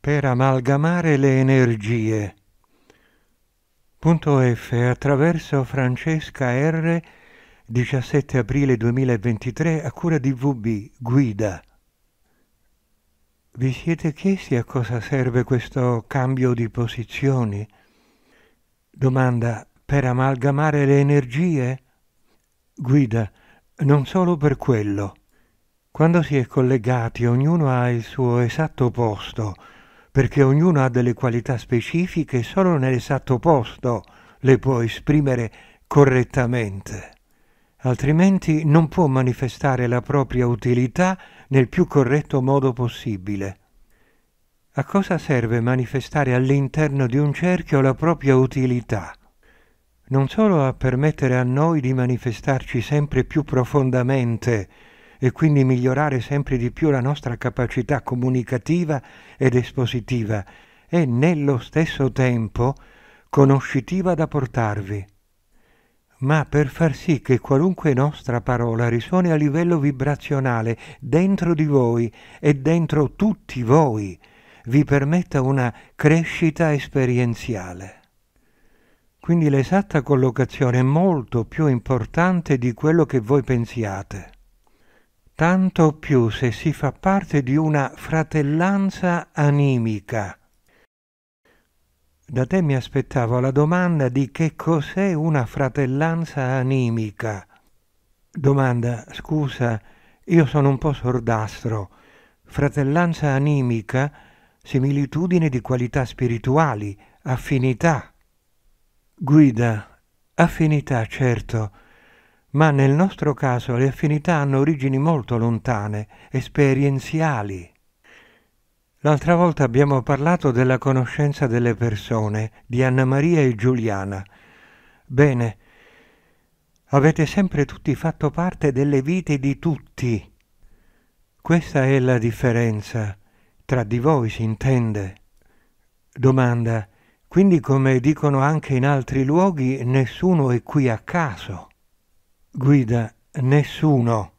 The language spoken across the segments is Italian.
per amalgamare le energie. Punto F. Attraverso Francesca R. 17 aprile 2023 a cura di VB Guida. Vi siete chiesti a cosa serve questo cambio di posizioni? Domanda. Per amalgamare le energie? Guida. Non solo per quello. Quando si è collegati ognuno ha il suo esatto posto perché ognuno ha delle qualità specifiche e solo nell'esatto posto le può esprimere correttamente, altrimenti non può manifestare la propria utilità nel più corretto modo possibile. A cosa serve manifestare all'interno di un cerchio la propria utilità? Non solo a permettere a noi di manifestarci sempre più profondamente e quindi migliorare sempre di più la nostra capacità comunicativa ed espositiva e nello stesso tempo conoscitiva da portarvi. Ma per far sì che qualunque nostra parola risuoni a livello vibrazionale dentro di voi e dentro tutti voi, vi permetta una crescita esperienziale. Quindi l'esatta collocazione è molto più importante di quello che voi pensiate tanto più se si fa parte di una fratellanza animica. Da te mi aspettavo la domanda di che cos'è una fratellanza animica. Domanda, scusa, io sono un po' sordastro. Fratellanza animica, similitudine di qualità spirituali, affinità. Guida, affinità certo, ma nel nostro caso le affinità hanno origini molto lontane, esperienziali. L'altra volta abbiamo parlato della conoscenza delle persone di Anna Maria e Giuliana. Bene, avete sempre tutti fatto parte delle vite di tutti. Questa è la differenza. Tra di voi si intende. Domanda. Quindi come dicono anche in altri luoghi, nessuno è qui a caso guida nessuno.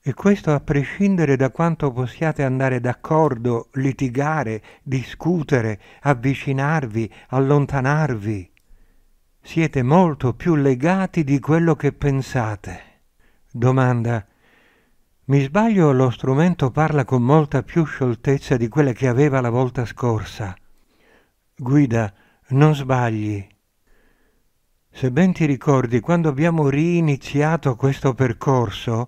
E questo a prescindere da quanto possiate andare d'accordo, litigare, discutere, avvicinarvi, allontanarvi. Siete molto più legati di quello che pensate. Domanda. Mi sbaglio, lo strumento parla con molta più scioltezza di quella che aveva la volta scorsa. Guida, non sbagli. Se ben ti ricordi, quando abbiamo riniziato questo percorso,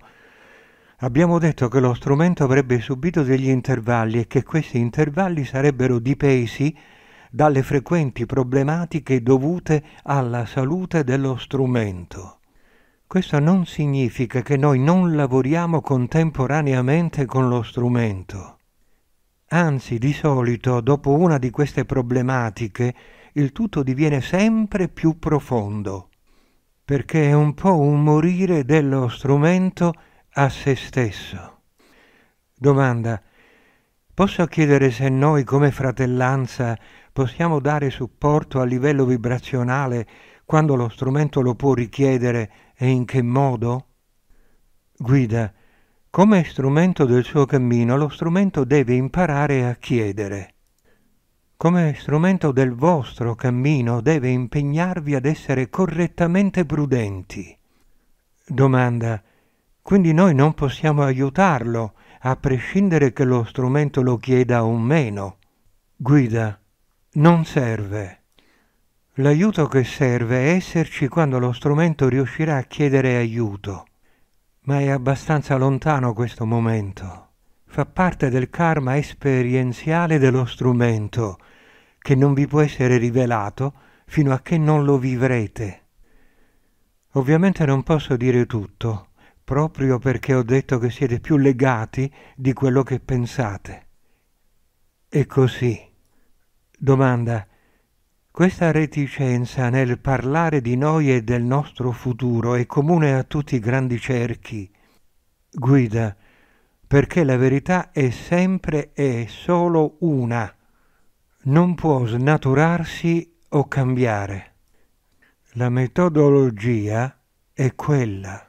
abbiamo detto che lo strumento avrebbe subito degli intervalli e che questi intervalli sarebbero dipesi dalle frequenti problematiche dovute alla salute dello strumento. Questo non significa che noi non lavoriamo contemporaneamente con lo strumento. Anzi, di solito, dopo una di queste problematiche, il tutto diviene sempre più profondo, perché è un po' un morire dello strumento a se stesso. Domanda. Posso chiedere se noi come fratellanza possiamo dare supporto a livello vibrazionale quando lo strumento lo può richiedere e in che modo? Guida. Come strumento del suo cammino, lo strumento deve imparare a chiedere come strumento del vostro cammino deve impegnarvi ad essere correttamente prudenti. Domanda. Quindi noi non possiamo aiutarlo, a prescindere che lo strumento lo chieda o meno. Guida. Non serve. L'aiuto che serve è esserci quando lo strumento riuscirà a chiedere aiuto. Ma è abbastanza lontano questo momento fa parte del karma esperienziale dello strumento, che non vi può essere rivelato fino a che non lo vivrete. Ovviamente non posso dire tutto, proprio perché ho detto che siete più legati di quello che pensate. E così. Domanda. Questa reticenza nel parlare di noi e del nostro futuro è comune a tutti i grandi cerchi. Guida perché la verità è sempre e solo una, non può snaturarsi o cambiare. La metodologia è quella.